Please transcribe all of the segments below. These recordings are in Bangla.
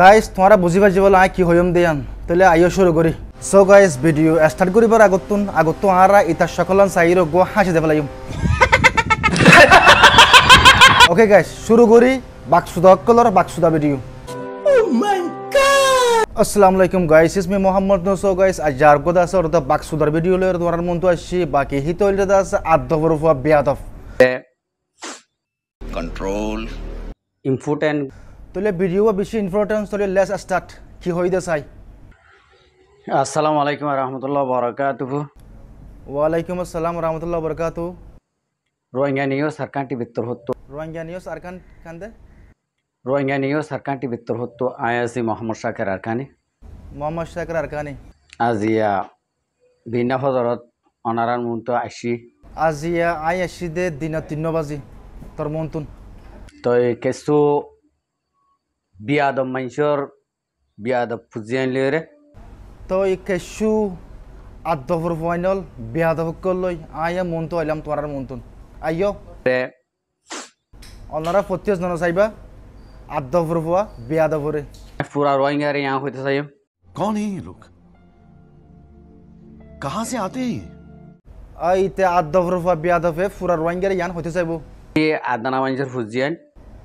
গাইজ তোমারা বুঝিবা যাব আয় কি হইম দিয়ান তাহলে আইও শুরু করি সো গাইজ ভিডিও স্টার্ট করিবার আগত আগত আরা ইতার সকল সাইর গো হাসি দেব লাগিম ওকে গাইজ শুরু করি বাকসুদা অক্কলর বাকসুদা ভিডিও আসসালামু আলাইকুম গাইস ইস মি মোহাম্মদ নসো গাইস আজ যার কথা আছে ওটা বাকসুদার ভিডিও লয়ের তোমার মন্ত আসছি বাকি হিত আছে আদ্যবরফা বিয়াদফ কন্ট্রোল ইম্পর্টেন্ট তাহলে ভিডিও বেশি ইম্পর্টেন্স তাহলে লেস স্টার্ট কি হইতে চাই আসসালামু আলাইকুম রহমতুল্লাহ বরকাতু ওয়ালাইকুম আসসালাম রহমতুল্লাহ বরকাতু রোহিঙ্গা নিউজ আর বিত্তর হতো রোহিঙ্গা নিউজ আর কান কান্দে রোহিঙ্গা নিউজ আর কান্টি বিত্তর হতো আয়াসি মোহাম্মদ শাকের আরকানি মোহাম্মদ শাকের আরকানি আজিয়া বিনা হজরত অনারান মন্ত আইসি আজিয়া আই আইসি দে দিনা তিন বাজি তোর মন্তুন তই কেসু বিয়াদ মাইসর বিয়াদ ফুজি আনলি রে তই কেঁচু আদবর ফাইনল বিয়াদবক লই আইয়া মন তো আইলাম তোমার মন আইয় রে অনারা ফতিয়াস নন চাইবা আদবর ফুয়া বিয়াদবরে পুরা রোহিঙ্গা ইয়া হইতে চাই কোন है ये लोग সে আতে आते हैं ये इतने आदफ रुपा भी आदफ है पूरा रोहिंग्या यान होते सब ये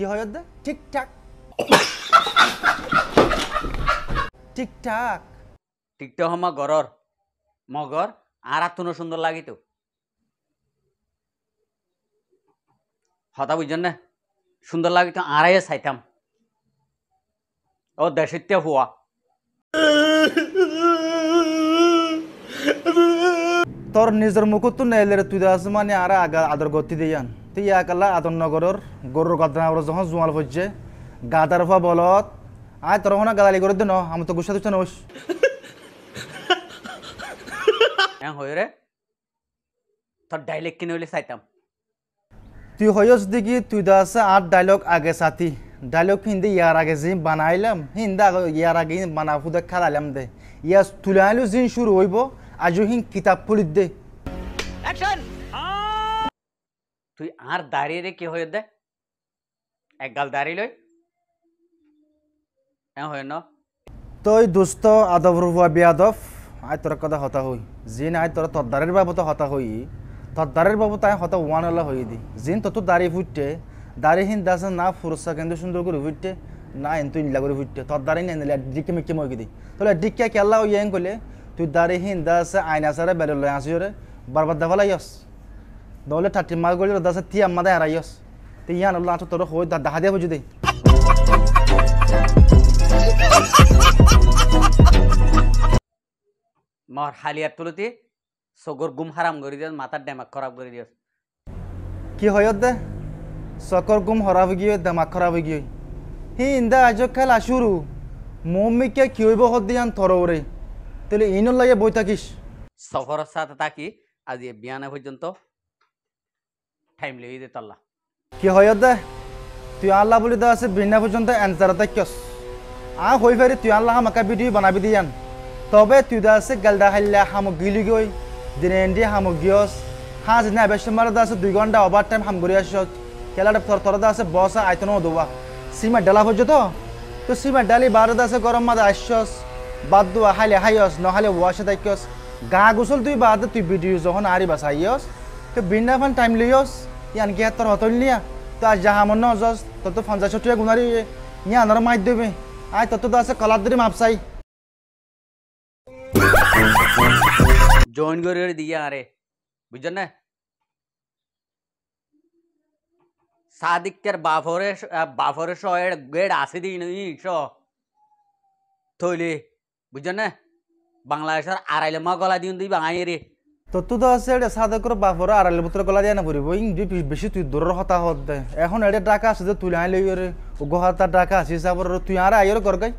কি হয় অধ্যা ঠিকঠাক ঠিকঠাক ঠিকঠাক হমা গরর মগর আর আতুন সুন্দর লাগিত হতা বুঝছেন না সুন্দর লাগিত আড়াইয়ে সাইতাম ও দেশিত্য হুয়া তোর নিজের মুখ তো নেই তুই আসমানে আর আদর গতি দিয়ান তে আদন আতনগরের গরুর কথা যখন জুয়াল হচ্ছে গাদার ফা বলত আয় তোর হনা গাদালি করে দেন আমি তো গুসা তুচ্ছা নস হ্যাঁ, হয়ে রে তোর ডাইলেক কিনে হইলে চাইতাম তুই হইস দিকি তুই দা আছে আর ডাইলগ আগে সাথী ডাইলগ হিন্দি ইয়ার আগে জিন বানাইলাম হিন্দা ইয়ার আগে বানা ফুদে খালাইলাম দে ইয়াস তুলে আইলো জিন শুরু হইব আজও হিন কিতাব পুলিত দে অ্যাকশন তুই আর দাঁড়িয়ে রে কি হয়ে দে এক গাল দাঁড়িয়ে লই হয় ন তই দুষ্ট আদব রুবা বিয়াদব আই তোর কথা হতা হই জিন আই তোর তদ্দারের বাবত হতা হই দাঁড়ের বাবত আই হতা ওয়ানলা হই দি জিন তত দাঁড়ি ফুটতে দাঁড়িহীন দাস না ফুরসা কেন্দ্র সুন্দর করে ফুটতে না এন তুই ইল্লা করে ফুটতে তদ্দারি না এনে ডিকে মিকে মই দি তোলে ডিকে কেলা ওই এন কলে তুই দাঁড়িহীন দাস আইনা সারে বেরোলে আসিও রে বারবার দেখালাই আস দলে থাৰ্টি মাস গ'লে ৰদা আছে তি আমাদে হেৰাই আছ তে ইয়ান ওলা আছো তোৰ হৈ দেখা দিয়া বুঝি দেই মর হালিয়ার তুলতি সগর গুম হারাম করে দিয়ে মাথার ডেমাক খারাপ করে দিয়ে কি হয় দে সকর গুম হরা হয়ে গিয়ে ডেমাক খারাপ হয়ে গিয়ে হি ইন্দা আজ খেল আসুরু মমিকে কি হইব হত দিয়ান ওরে তাহলে ইনল লাগে বই থাকিস সফরের সাথে থাকি আজ এ বিয়ানে পর্যন্ত টাইম লেগে দে আল্লাহ কি হয় দে তুই আল্লাহ বলি দে আছে বিনা পর্যন্ত অ্যান্সার তাই কিয়স আ হই ফেরি তুই আল্লাহ আমাকে ভিডিও বানাবি দিয়ান তবে তুই দা আছে গেলদা হাইল্লা হামক গিলি গই দিনে এন্ডি হামক গিয়স হাজ না বেশি মারা দা আছে দুই ঘন্টা ওভার টাইম হাম করে আসছ খেলাটা থর থর আছে বসা আয়তন দোবা সীমা ডালা পর্যন্ত তো তো সীমা ডালি বারো দা আছে গরম মাদা আসছস বাদ দোয়া হাইলে হাইয়স নহলে ওয়াশে দাইকস গা গোসল তুই বাদ তুই ভিডিও যখন আরি বাসাইয়স তো বিনা ফান টাইম লিয়স ইয়ান কি তোর হতলিয়া তো আজ যাহা মন নজস তত পঞ্চাশ টাকা গুণারি ইয়ানোর মাধ্যমে আয় তত তো আছে কলাদ্রি মাপসাই জয়েন করে দিয়ে আরে বুঝছেন না সাদিকের বাফরে বাফরে শয়ের গেড আসি দিন স থইলে বুঝছেন না বাংলাদেশের আড়াইলে মা গলা দিন দিই বাঙালি রে তো তু তো সেটা সাদকর বাপর আড়ালে পুত্র গলা দিয়ে না পড়িব ইং বেশি তুই দূরের হতা হত দে এখন এটা টাকা আছে যে তুই আইলে ইয়ে গহাতা ডাকা আছে হিসাবর তুই আর আইয়ের করগাই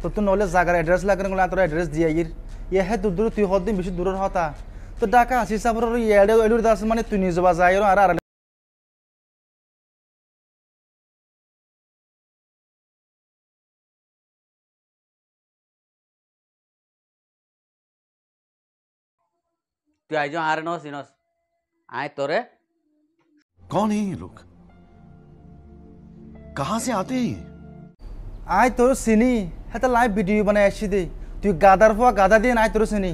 তো তুই নলে জাগার এড্রেস লাগে গলা তোর এড্রেস দিয়ে আইয়ের ইয়ে হে তুই দূর তুই হত দিন বেশি দূরের হতা তো টাকা আছে হিসাবর এড়ে এড়ে দাস মানে তুই নিয়ে যাবা যাই আর तू আইজ आरे नस इनस आए तोरे कौन है ये लोग कहाँ से আয় তোর চিনি হেতা লাইভ ভিডিও বানাই আসছি দে তুই গাদার পোয়া গাদা দিয়ে আয় তোর চিনি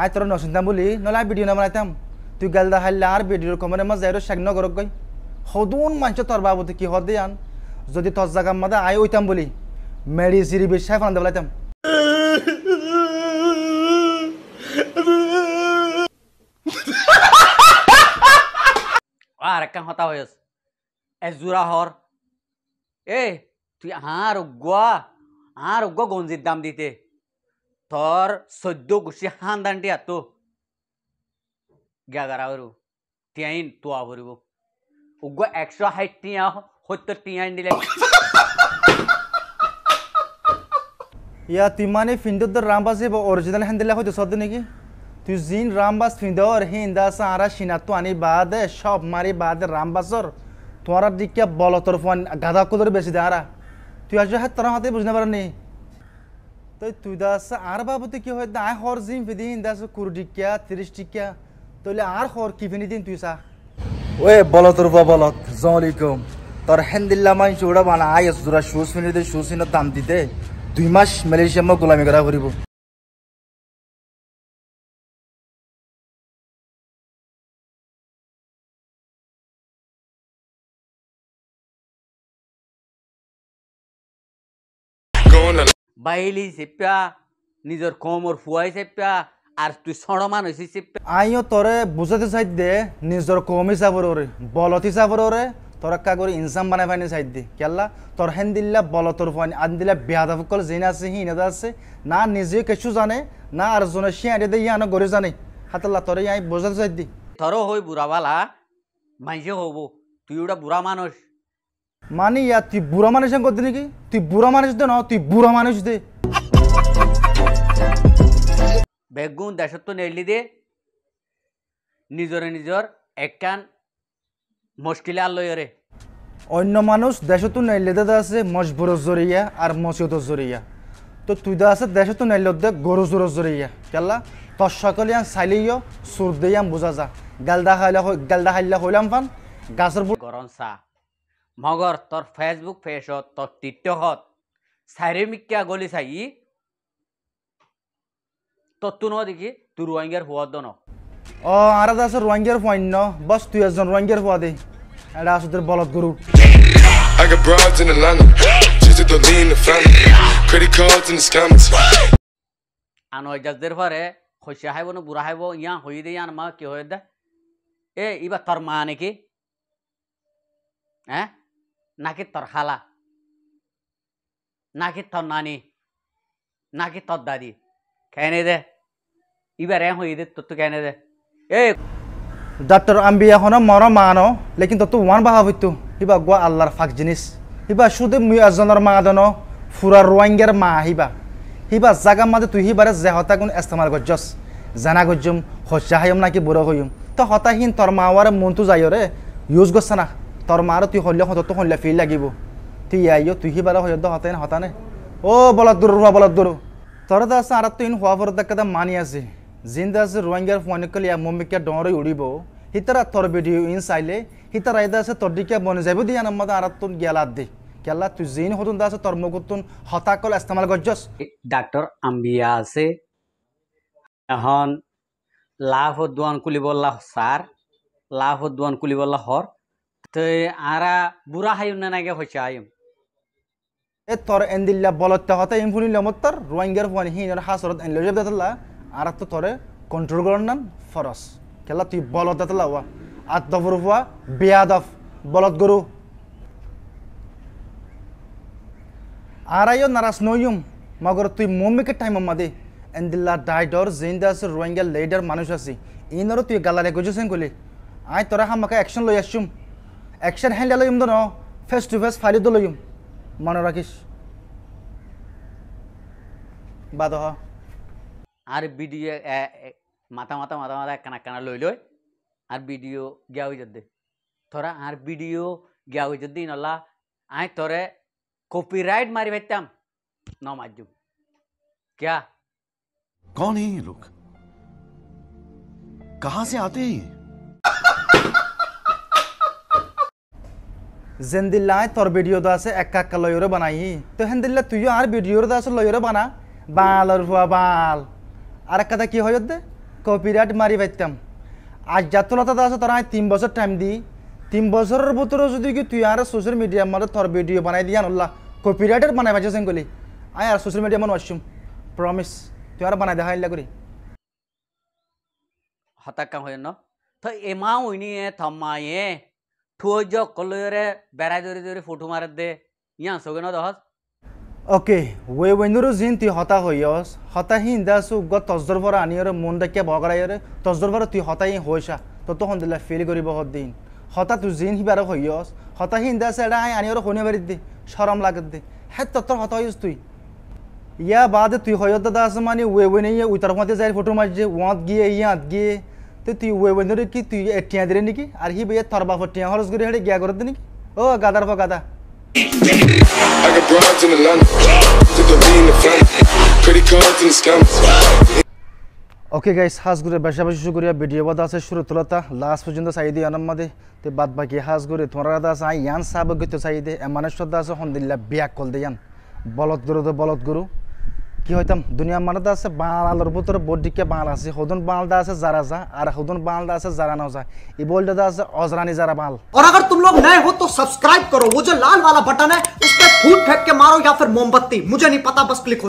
আয় তোর নচিন্তাম বুলি লাইভ ভিডিও না বানাইতাম তুই গালদা হারলে আর ভিডিওর কমের মাঝে যাই সাগ্ন করক গই সদুন মানুষ তোর বাবতে কি হদে আন যদি তোর জাগার মাদা আয় ওইতাম বলি মেরি সিরি বিশ্বাস ফান্দে বলাইতাম akan hotahoyos. Es jurahor. Eh, তুই আর উগুয়া আর উগুয়া গঞ্জির দাম দিতে তোর সদ্য গুছি হান দানটি আত গ্যাগারা হরু তিয়াইন তোয়া ভরিব উগুয়া একশো ষাট টিয়া সত্তর টিয়াইন দিলে ইয়া তুই মানে ফিন্দর রামবাসী অরিজিনাল হ্যান্ডেলা হয়তো সদ্য নাকি তুই জিন রামবাস ফিঁদর হিন্দা সারা সিনা তো আনি বাদে সব মারি বাদে রামবাসর তোমার দিকে বল তোর ফোন গাধা কুদর বেশি দাঁড়া তুই আসবে হাত তোর হাতে বুঝতে পারি তো তুই দাস আর বাবুতে কি হয় আয় হর জিম ফিদি হিন্দা কুড়ি ডিকা তিরিশ টিকা তাহলে আর হর কি ফিনি দিন তুই সা ওয়ে বল তোর বল জলাইকুম তোর হেন্দিল্লা মাই চৌড়া বানা আয় জোড়া শুজ ফিনি দে শুজ দাম দিতে দুই মাস মালয়েশিয়া গোলামি করা করিব বাইলি চেপ্পা নিজের কমর ফুয়াই চেপ্পা আর তুই সড়মান হয়েছিস চেপ্পা আইও তোরে বুঝাতে চাই দে নিজের কমি চাবরে বলতি চাবরে তোর কা করে ইনসাম বানাই ফাইনি চাই দি কেলা তোর হেন দিল্লা বলতর ফাইনি আন দিলা বেহাদা ফকল জেনে আছে হি নেদা আছে না নিজে কিছু জানে না আর জনে সি আড়ে দে ইয়ানো গরে জানে হাতাল্লা তোরে আই বুঝাতে চাই দি তোর হই বুড়াবালা মাইজে হব তুই ওটা বুড়া মানুষ মানে ইয়া তুই বুড়া মানুষ করতে নাকি তুই বুড়া মানুষ দে না তুই বুড়া মানুষ দে বেগুন দেশত্ব নেলি দে নিজরে নিজর একান মুশকিল আর লয়রে অন্য মানুষ দেশত্ব নেলি দে আছে মজবুর জরিয়া আর মসিউদ জরিয়া তো তুই দা আছে দেশত্ব নেলি দে গরু জোর জরিয়া কেলা তোর সকলে সাইলিও সুর দিয়া বোঝা যা গালদা খাইলা গালদা খাইলা হইলাম ফান গাছের গরম চা মগর তোর ফেসবুক ফেসত তোর টিকটকত চাইরে মিক্কা গলি চাই তোর তু ন দেখি তুই রোহিঙ্গার হওয়ার দন ও আর আছে রোহিঙ্গার পয়েন্ট ন বস তুই একজন রোহিঙ্গার হওয়া দে এটা আসুদের বলদ গরু I got broads in Atlanta, just to lean the family, credit cards in the আনো ইজাজদের পরে হইসে হাইব না বুড়া হাইব ইয়া হই দে ইয়ান মা কি হয়ে দে এ ইবা তোর মা নাকি হ্যাঁ নাকি তোর খালা নাকি তোর নানি নাকি তোর দাদি কেনে দে এবার এ হয়ে দে তোর তো কেনে দে এ ডাক্তার আম্বিয়া হন মর মানো লেকিন তো ওয়ান বাহা হইতো হিবা গোয়া আল্লাহর ফাঁক জিনিস হিবা শুধু মিয়াজনের মা দন ফুরা রোয়াঙ্গের মা আহিবা হিবা জাগা মাঝে তুই হিবারে জেহতা গুণ ইস্তেমাল করছস জানা গজ্জুম হসা হাইম নাকি বুড়ো হইম তো হতাহীন তোর মাওয়ার মনটো যাই রে ইউজ করছে না তোর মারো তুই হল্লে হত তো হল্লে ফি লাগিব তুই আইও তুই বারা হয়ে হতে না হতানে ও বলার দূর রুয়া বলার দূর তোর আছে আর তুই হওয়া ফর দেখা মানি আছে জিন্দা আছে রোহিঙ্গার ফোনকল ইয়া মম্মিকে ডরে উড়িব হিতারা তোর ভিডিও ইন চাইলে হিতারা এদা আছে তোর দিকে বনে যাব দিয়ে আমার আর তুন গেলাত দি কেলা তুই জিন হতুন দাস তোর হতা কল ইস্তেমাল গজ্জস ডাক্তার আম্বিয়া আছে এখন লাভ উদ্দান কুলিবল্লাহ সার লাভ উদ্দান কুলিবল্লা হর তই আরা বুড়া হাই উন্নয়ন আগে হয়েছে আইম এ তর এন্দিল্লা বলতে হতা ইমফুনিল্লা মত্তর রোয়াঙ্গার ফুয়ানি হিন হাসরত এন লজব দাতলা আর তো তরে কন্ট্রোল করন নান ফরস খেলা তুই বলত দাতলা ওয়া আত দফর ফুয়া বেয়াদফ বলত গরু আরাইও নারাস নইম মগর তুই মমিকে টাইম মাদে এন্দিল্লা ডাইডর জিন্দা আছে রোহিঙ্গা মানুষ আছে ইনরও তুই গালারে গুজুসেন কলি আয় তোরা হামাকে অ্যাকশন লই আসুম অ্যাকশন হ্যান্ডে লইম দন ফেস টু ফেস ফাইলি লইম মনে রাখিস বাদ হ আর ভিডিও মাথা মাথা মাথা মাথা কানা কানা লই লই আর ভিডিও গিয়া হয়ে যদি তোরা আর ভিডিও গিয়া হয়ে যদি নলা আয় তোরে কপিরাইট মারি ভাইতাম ন মাজুম क्या कौन है ये लोग कहां से आते हैं জেন্দিল্লাই তোর ভিডিও তো আছে এক কাক্কা লয়রে বানাই তো হেন্দিল্লা তুইও আর ভিডিও তো আছে লয়রে বানা বাল আর ভুয়া বাল আর এক কথা কি হয় দে কপিরাইট মারি পাইতাম আজ যাতলতা তো আছে আমি তিন বছর টাইম দি তিন বছরের ভিতরে যদি কি তুই আর সোশ্যাল মিডিয়ার মধ্যে তোর ভিডিও বানাই দিয়ে আনল্লা কপিরাইটের বানাই পাইছেন গলি আই আর সোশ্যাল মিডিয়া মানে আসছুম প্রমিস তুই আর বানাই দেখা করি হতাক্কা হয় ন তো এমা উইনিয়ে থমায়ে ঠুয়জ কলয়রে বেড়া জরি জরি ফটো মারে দে ইয়া সগেন দহস ওকে ওয়ে ওয়েনুরু জিন তুই হতা হইয়স হতা হিন দাসু গ তজর ভরা আনিয়রে মন দেখিয়া বগড়াইয়রে তজর ভরা তুই হতা হিন হইসা তত হন্দিলা ফিল করিব হত দিন হতা তুই জিন হিবার হইয়স হতা হিন দাস এডা হাই আনিয়রে হনে বাড়ি দে শরম লাগত দে হ্যাঁ তত্তর হতা হইস তুই ইয়া বাদ তুই হইয়ত দাস মানে ওয়ে ওয়ে নিয়ে মতে যাই ফটো মারছে ওয়াঁত গিয়ে ইয়াঁত গিয়ে তো তুই ওই বন্ধুটি কি তুই এটিয়া দিলে নাকি আর হি বইয়া তোর বাপ টিয়া খরচ করে হেঁটে গিয়া করতে নাকি ও গাদার পা গাদা ওকে গাইস হাঁসগুড়ে বেশাবেশি শুরু করিয়া ভিডিও বাদ আছে শুরু তোলাতা লাস্ট পর্যন্ত চাই দিয়ে আনামাদে তো বাদ বাকি হাঁসগুড়ে তোমার দাদা আছে আই ইয়ান সাহাবজ্ঞ তো চাই দে এমানের শ্রদ্ধা আছে হন্দিল্লা বিয়াক কল দেয়ান বলত গুরু তো বলত গুরু কি হইতাম দুনিয়া মানতে আছে বাঙালার ভিতরে বডিকে বাঙাল আছে হদন বাঙালদা আছে যারা যা আর হদন বাঙালদা আছে যারা না যায় ये बोल दादा से औजरानी जरा बाल और अगर तुम लोग नए हो तो सब्सक्राइब करो वो जो लाल वाला बटन है उस पर फूट फेंक के मारो या फिर मोमबत्ती मुझे नहीं पता बस क्लिक